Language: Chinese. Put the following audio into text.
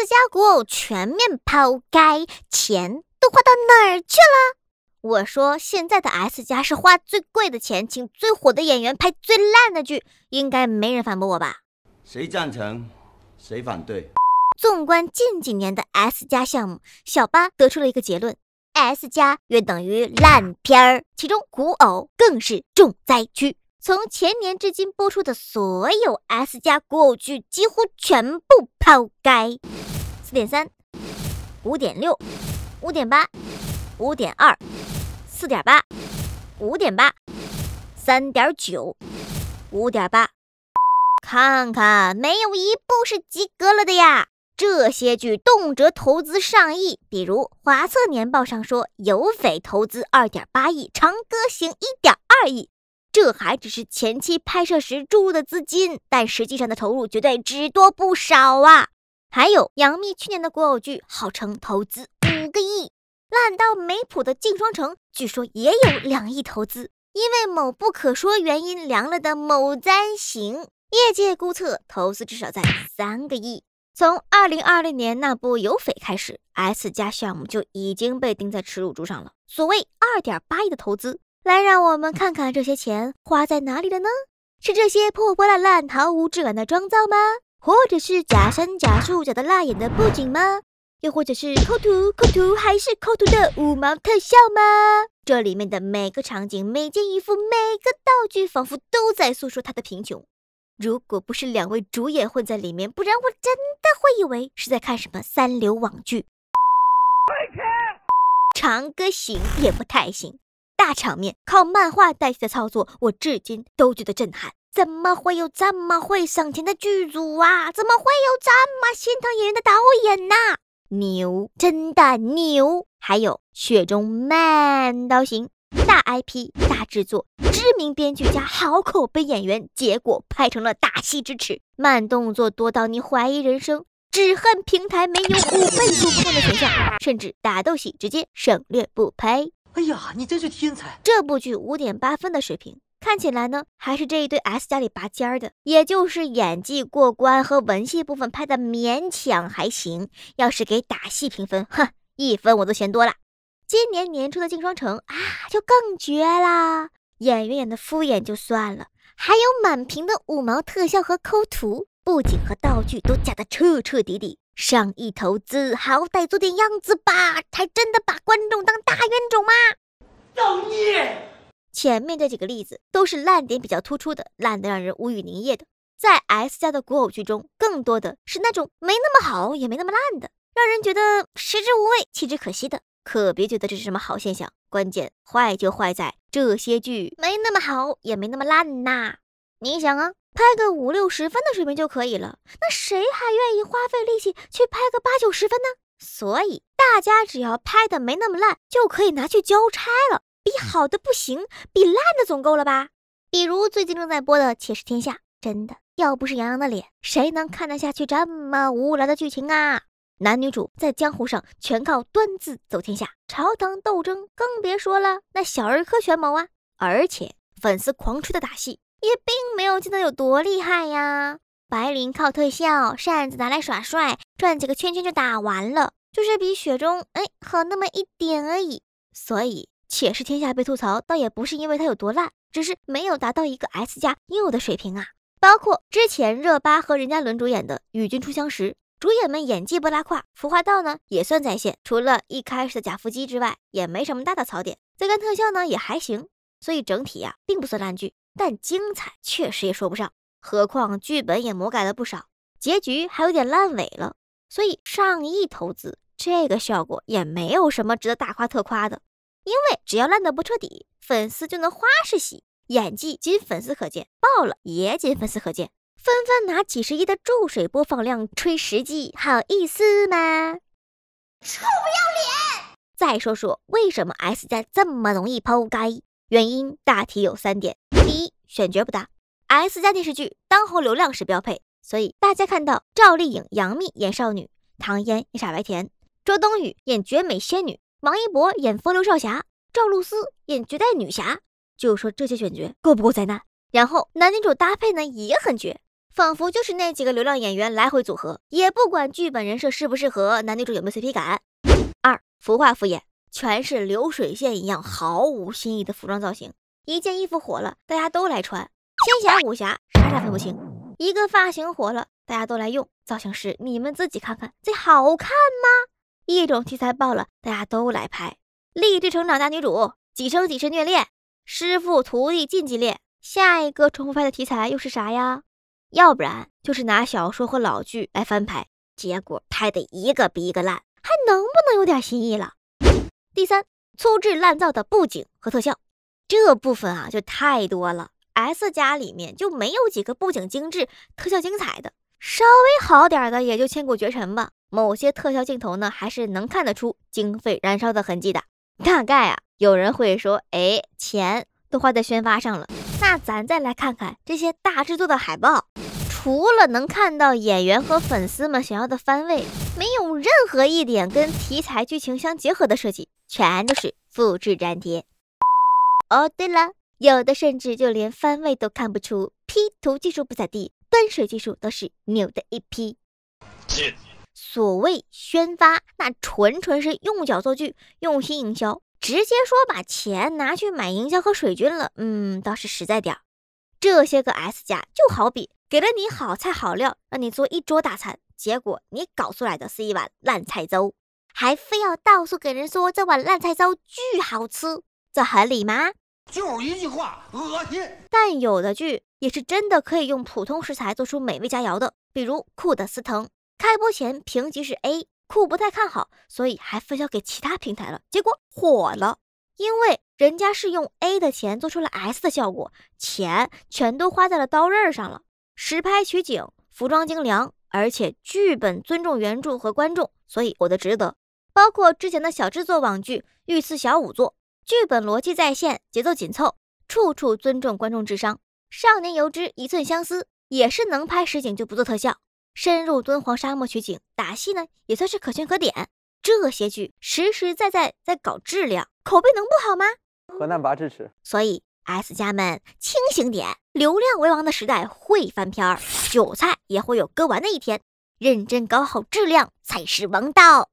S 加古偶全面抛开，钱都花到哪儿去了？我说现在的 S 加是花最贵的钱，请最火的演员拍最烂的剧，应该没人反驳我吧？谁赞成，谁反对？纵观近几年的 S 加项目，小八得出了一个结论：S 加约等于烂片儿，其中古偶更是重灾区。从前年至今播出的所有 S 加古偶剧，几乎全部抛开。四点三，五点六，五点八，五点二，四点八，五点八，三点九，五点八。看看，没有一部是及格了的呀！这些剧动辄投资上亿，比如华策年报上说，有匪投资二点八亿，《长歌行》一点二亿。这还只是前期拍摄时注入的资金，但实际上的投入绝对只多不少啊！还有杨幂去年的古偶剧，号称投资五个亿，烂到没谱的《镜双城》据说也有两亿投资，因为某不可说原因凉了的《某簪行》，业界估测投资至少在三个亿。从二零二零年那部《有匪》开始，S 加项目就已经被钉在耻辱柱上了。所谓二点八亿的投资。来，让我们看看这些钱花在哪里了呢？是这些破破烂烂、毫无质感的妆造吗？或者是假山、假树、假的辣眼的布景吗？又或者是抠图、抠图还是抠图的五毛特效吗？这里面的每个场景、每件衣服、每个道具，仿佛都在诉说他的贫穷。如果不是两位主演混在里面，不然我真的会以为是在看什么三流网剧。长歌行也不太行。大场面靠漫画代替的操作，我至今都觉得震撼。怎么会有这么会省钱的剧组啊？怎么会有这么心疼演员的导演呢？牛，真的牛！还有《雪中漫》刀行，大 IP、大制作，知名编剧加好口碑演员，结果拍成了打戏之耻，慢动作多到你怀疑人生。只恨平台没有五倍速播放的选项，甚至打斗戏直接省略不拍。哎呀，你真是天才！这部剧五点八分的水平，看起来呢还是这一对 S 家里拔尖儿的，也就是演技过关和文戏部分拍的勉强还行。要是给打戏评分，哼，一分我都嫌多了。今年年初的《镜双城》啊，就更绝啦！演员演的敷衍就算了，还有满屏的五毛特效和抠图，布景和道具都假的彻彻底底。上亿投资，好歹做点样子吧，才真的把观众当大。懂吗？懂你。前面这几个例子都是烂点比较突出的，烂得让人无语凝噎的。在 S 家的古偶剧中，更多的是那种没那么好也没那么烂的，让人觉得食之无味，弃之可惜的。可别觉得这是什么好现象，关键坏就坏在这些剧没那么好也没那么烂呐。你想啊，拍个五六十分的水平就可以了，那谁还愿意花费力气去拍个八九十分呢？所以。大家只要拍的没那么烂，就可以拿去交差了。比好的不行，比烂的总够了吧？比如最近正在播的《且试天下》，真的要不是杨洋的脸，谁能看得下去这么无聊的剧情啊？男女主在江湖上全靠端字走天下，朝堂斗争更别说了，那小儿科权谋啊！而且粉丝狂吹的打戏也并没有见到有多厉害呀。白绫靠特效，扇子拿来耍帅，转几个圈圈就打完了。就是比《雪中》哎好那么一点而已，所以且是天下被吐槽，倒也不是因为它有多烂，只是没有达到一个 S 加应有的水平啊。包括之前热巴和任嘉伦主演的《与君初相识》，主演们演技不拉胯，服化道呢也算在线，除了一开始的假腹肌之外，也没什么大的槽点。再看特效呢也还行，所以整体呀并不算烂剧，但精彩确实也说不上，何况剧本也魔改了不少，结局还有点烂尾了，所以上亿投资。这个效果也没有什么值得大夸特夸的，因为只要烂得不彻底，粉丝就能花式洗演技，仅粉丝可见；爆了也仅粉丝可见，纷纷拿几十亿的注水播放量吹实际，好意思吗？臭不要脸！再说说为什么 S 加这么容易抛开，原因大体有三点：第一，选角不搭。S 加电视剧当红流量是标配，所以大家看到赵丽颖、杨幂演少女，唐嫣演傻白甜。周冬雨演绝美仙女，王一博演风流少侠，赵露思演绝代女侠，就说这些选角够不够灾难？然后男女主搭配呢也很绝，仿佛就是那几个流量演员来回组合，也不管剧本人设适不适合，男女主有没有 CP 感。二，服化敷衍，全是流水线一样毫无新意的服装造型，一件衣服火了，大家都来穿；仙侠武侠啥啥分不清，一个发型火了，大家都来用。造型师，你们自己看看这好看吗？一种题材爆了，大家都来拍励志成长大女主，几生几世虐恋，师傅徒弟禁忌恋。下一个重复拍的题材又是啥呀？要不然就是拿小说和老剧来翻拍，结果拍的一个比一个烂，还能不能有点新意了？第三，粗制滥造的布景和特效，这部分啊就太多了。S 家里面就没有几个布景精致、特效精彩的，稍微好点的也就《千古绝尘》吧。某些特效镜头呢，还是能看得出经费燃烧的痕迹的。大概啊，有人会说，哎，钱都花在宣发上了。那咱再来看看这些大制作的海报，除了能看到演员和粉丝们想要的番位，没有任何一点跟题材剧情相结合的设计，全都是复制粘贴。哦，对了，有的甚至就连番位都看不出，P 图技术不咋地，端水技术都是牛的一批。所谓宣发，那纯纯是用脚做剧，用心营销，直接说把钱拿去买营销和水军了。嗯，倒是实在点儿。这些个 S 家就好比给了你好菜好料，让你做一桌大餐，结果你搞出来的是一碗烂菜粥，还非要到处给人说这碗烂菜粥巨好吃，这合理吗？就一句话，恶心。但有的剧也是真的可以用普通食材做出美味佳肴的，比如《库德斯腾》。开播前评级是 A，库不太看好，所以还分销给其他平台了。结果火了，因为人家是用 A 的钱做出了 S 的效果，钱全都花在了刀刃上了。实拍取景，服装精良，而且剧本尊重原著和观众，所以我的值得。包括之前的小制作网剧《御赐小仵作》，剧本逻辑在线，节奏紧凑，处处尊重观众智商。《少年游之一寸相思》也是能拍实景就不做特效。深入敦煌沙漠取景，打戏呢也算是可圈可点。这些剧实实在在在搞质量，口碑能不好吗？河南拔智齿。所以 S 家们清醒点，流量为王的时代会翻篇儿，韭菜也会有割完的一天。认真搞好质量才是王道。